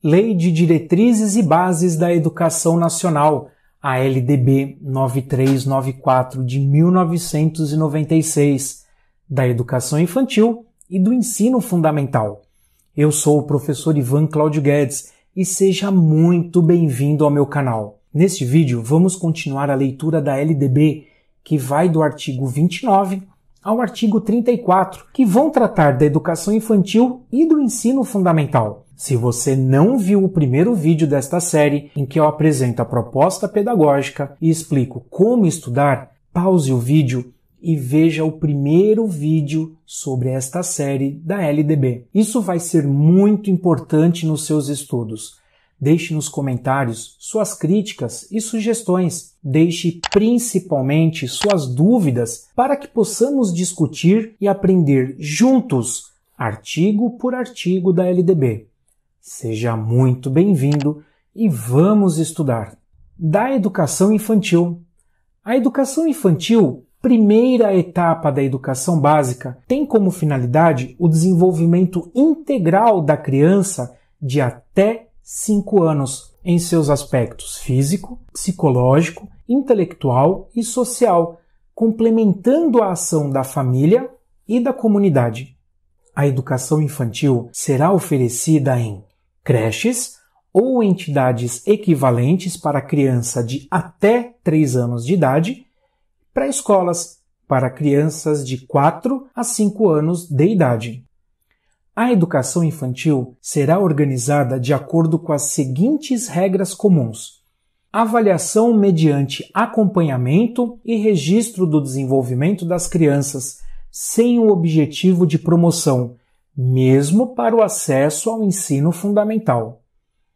Lei de Diretrizes e Bases da Educação Nacional, a LDB 9394 de 1996, da Educação Infantil e do Ensino Fundamental. Eu sou o professor Ivan Cláudio Guedes e seja muito bem-vindo ao meu canal. Neste vídeo, vamos continuar a leitura da LDB, que vai do artigo 29 ao artigo 34, que vão tratar da educação infantil e do ensino fundamental. Se você não viu o primeiro vídeo desta série, em que eu apresento a proposta pedagógica e explico como estudar, pause o vídeo e veja o primeiro vídeo sobre esta série da LDB. Isso vai ser muito importante nos seus estudos. Deixe nos comentários suas críticas e sugestões. Deixe principalmente suas dúvidas para que possamos discutir e aprender juntos, artigo por artigo da LDB. Seja muito bem-vindo e vamos estudar da educação infantil. A educação infantil, primeira etapa da educação básica, tem como finalidade o desenvolvimento integral da criança de até 5 anos em seus aspectos físico, psicológico, intelectual e social, complementando a ação da família e da comunidade. A educação infantil será oferecida em creches ou entidades equivalentes para criança de até 3 anos de idade, pré-escolas para crianças de 4 a 5 anos de idade. A educação infantil será organizada de acordo com as seguintes regras comuns: avaliação mediante acompanhamento e registro do desenvolvimento das crianças, sem o objetivo de promoção mesmo para o acesso ao ensino fundamental.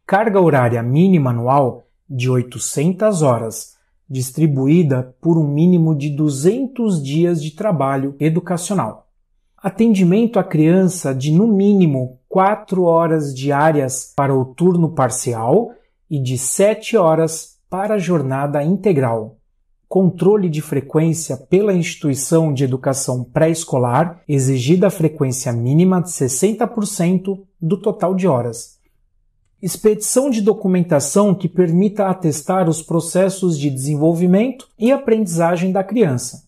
Carga horária mínima anual de 800 horas, distribuída por um mínimo de 200 dias de trabalho educacional. Atendimento à criança de no mínimo 4 horas diárias para o turno parcial e de 7 horas para a jornada integral controle de frequência pela instituição de educação pré-escolar, exigida a frequência mínima de 60% do total de horas. Expedição de documentação que permita atestar os processos de desenvolvimento e aprendizagem da criança.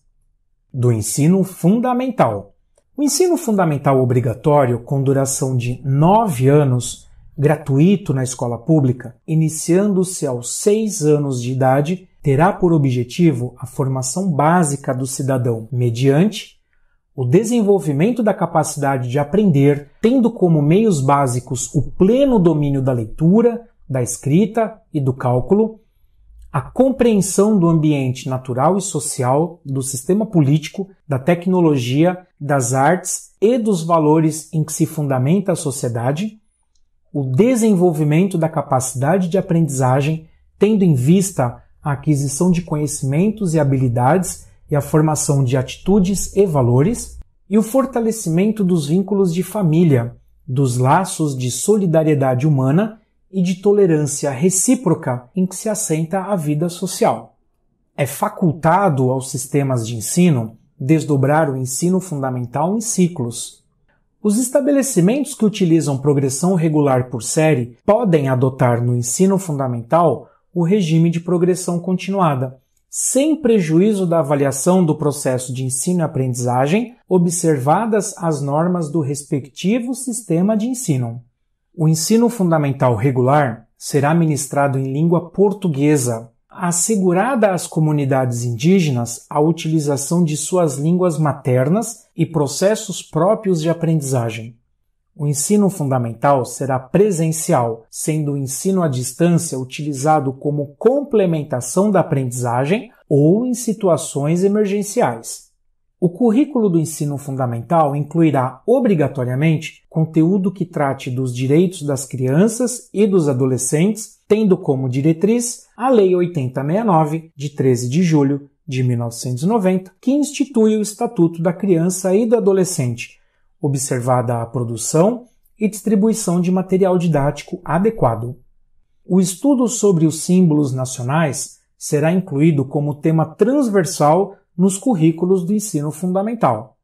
Do ensino fundamental. O ensino fundamental obrigatório, com duração de 9 anos, gratuito na escola pública, iniciando-se aos 6 anos de idade, terá por objetivo a formação básica do cidadão, mediante o desenvolvimento da capacidade de aprender, tendo como meios básicos o pleno domínio da leitura, da escrita e do cálculo, a compreensão do ambiente natural e social, do sistema político, da tecnologia, das artes e dos valores em que se fundamenta a sociedade, o desenvolvimento da capacidade de aprendizagem, tendo em vista a aquisição de conhecimentos e habilidades e a formação de atitudes e valores, e o fortalecimento dos vínculos de família, dos laços de solidariedade humana e de tolerância recíproca em que se assenta a vida social. É facultado aos sistemas de ensino desdobrar o ensino fundamental em ciclos. Os estabelecimentos que utilizam progressão regular por série podem adotar no ensino fundamental o regime de progressão continuada, sem prejuízo da avaliação do processo de ensino e aprendizagem, observadas as normas do respectivo sistema de ensino. O ensino fundamental regular será ministrado em língua portuguesa, assegurada às comunidades indígenas a utilização de suas línguas maternas e processos próprios de aprendizagem. O ensino fundamental será presencial, sendo o ensino à distância utilizado como complementação da aprendizagem ou em situações emergenciais. O currículo do ensino fundamental incluirá obrigatoriamente conteúdo que trate dos direitos das crianças e dos adolescentes, tendo como diretriz a Lei 8069, de 13 de julho de 1990, que institui o Estatuto da Criança e do Adolescente observada a produção e distribuição de material didático adequado. O estudo sobre os símbolos nacionais será incluído como tema transversal nos currículos do ensino fundamental.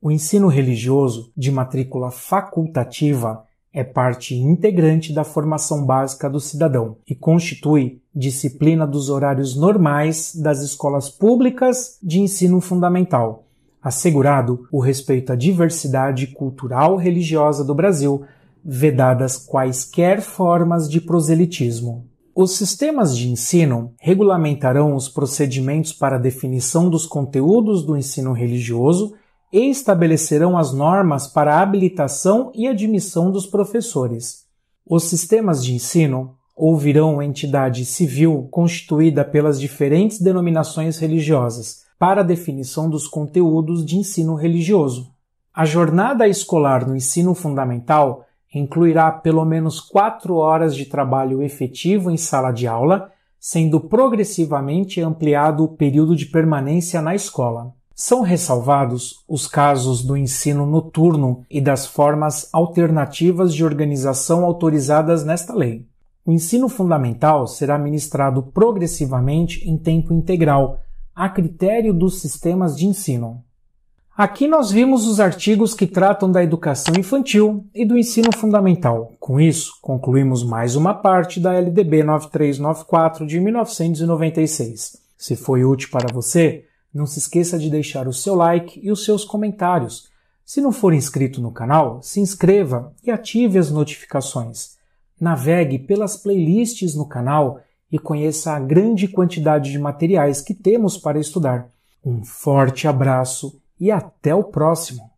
O ensino religioso de matrícula facultativa é parte integrante da formação básica do cidadão e constitui disciplina dos horários normais das escolas públicas de ensino fundamental, assegurado o respeito à diversidade cultural religiosa do Brasil, vedadas quaisquer formas de proselitismo. Os sistemas de ensino regulamentarão os procedimentos para a definição dos conteúdos do ensino religioso e estabelecerão as normas para a habilitação e admissão dos professores. Os sistemas de ensino ouvirão entidade civil constituída pelas diferentes denominações religiosas, para a definição dos conteúdos de ensino religioso. A jornada escolar no ensino fundamental incluirá pelo menos quatro horas de trabalho efetivo em sala de aula, sendo progressivamente ampliado o período de permanência na escola. São ressalvados os casos do ensino noturno e das formas alternativas de organização autorizadas nesta lei. O ensino fundamental será ministrado progressivamente em tempo integral, a critério dos sistemas de ensino. Aqui nós vimos os artigos que tratam da educação infantil e do ensino fundamental. Com isso, concluímos mais uma parte da LDB 9394 de 1996. Se foi útil para você, não se esqueça de deixar o seu like e os seus comentários. Se não for inscrito no canal, se inscreva e ative as notificações. Navegue pelas playlists no canal e conheça a grande quantidade de materiais que temos para estudar. Um forte abraço e até o próximo!